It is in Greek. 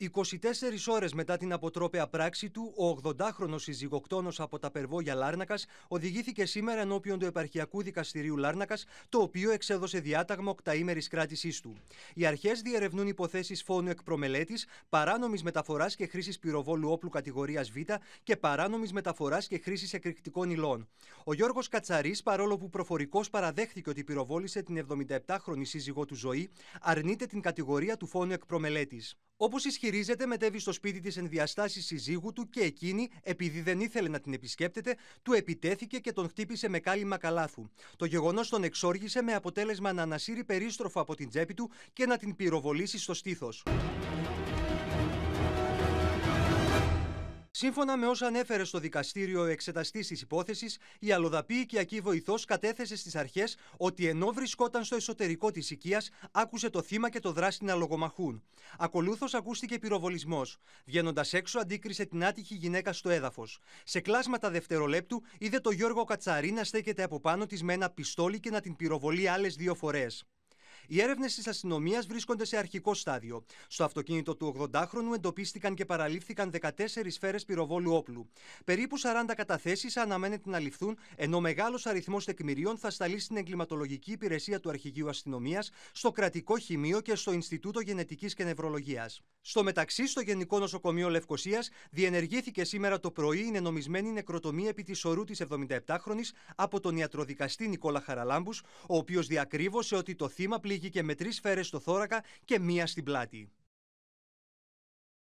24 ώρες μετά την αποτρόπαια πράξη του, ο 80χρονο συζυγοκτόνος από τα Περβόγια Λάρνακας οδηγήθηκε σήμερα ενώπιον του Επαρχιακού Δικαστηρίου Λάρνακας, το οποίο εξέδωσε διάταγμα οκταήμερης κράτησής του. Οι αρχές διερευνούν υποθέσεις φόνου εκ παράνομης παράνομης μεταφοράς και χρήσης πυροβόλου όπλου κατηγορίας Β και παράνομης μεταφοράς και χρήσης εκρηκτικών υλών. Ο Γιώργος Κατσαρής, παρόλο που προφορικώ παραδέχθηκε ότι πυροβόλησε την 77χρονη σύζυγό του ζωή, αρνείται την κατηγορία του φόνου εκ Όπως ισχυρίζεται, μετέβη στο σπίτι της ενδιαστάσει συζύγου του και εκείνη, επειδή δεν ήθελε να την επισκέπτεται, του επιτέθηκε και τον χτύπησε με κάλυμα καλάθου. Το γεγονός τον εξόργησε με αποτέλεσμα να ανασύρει περίστροφο από την τσέπη του και να την πυροβολήσει στο στήθος. Σύμφωνα με όσα ανέφερε στο δικαστήριο ο εξεταστή τη υπόθεσης, η αλλοδαπή οικιακή βοηθός κατέθεσε στις αρχές ότι ενώ βρισκόταν στο εσωτερικό της οικίας, άκουσε το θύμα και το δράστη να λογομαχούν. Ακολούθως ακούστηκε πυροβολισμός. Βγαίνοντας έξω, αντίκρισε την άτυχη γυναίκα στο έδαφος. Σε κλάσματα δευτερολέπτου, είδε το Γιώργο Κατσαρίνα να στέκεται από πάνω της με ένα πιστόλι και να την πυροβολεί άλλες δύο φορές. Οι έρευνες της αστυνομίας βρίσκονται σε αρχικό στάδιο. Στο αυτοκίνητο του 80χρονου εντοπίστηκαν και παραλήφθηκαν 14 σφαίρες πυροβόλου όπλου. Περίπου 40 καταθέσεις αναμένεται να ληφθούν, ενώ μεγάλος αριθμός τεκμηρίων θα σταλεί στην εγκληματολογική υπηρεσία του Αρχηγείου Αστυνομίας, στο κρατικό χημείο και στο Ινστιτούτο Γενετικής και Νευρολογίας. Στο μεταξύ, στο Γενικό Νοσοκομείο Λευκοσίας διενεργήθηκε σήμερα το πρωί η νομισμένη νεκροτομή επί της ορού της 77χρονη από τον ιατροδικαστή Νικόλα Χαραλάμπους, ο οποίος διακρύβωσε ότι το θύμα και με τρεις σφαίρε στο θώρακα και μία στην πλάτη.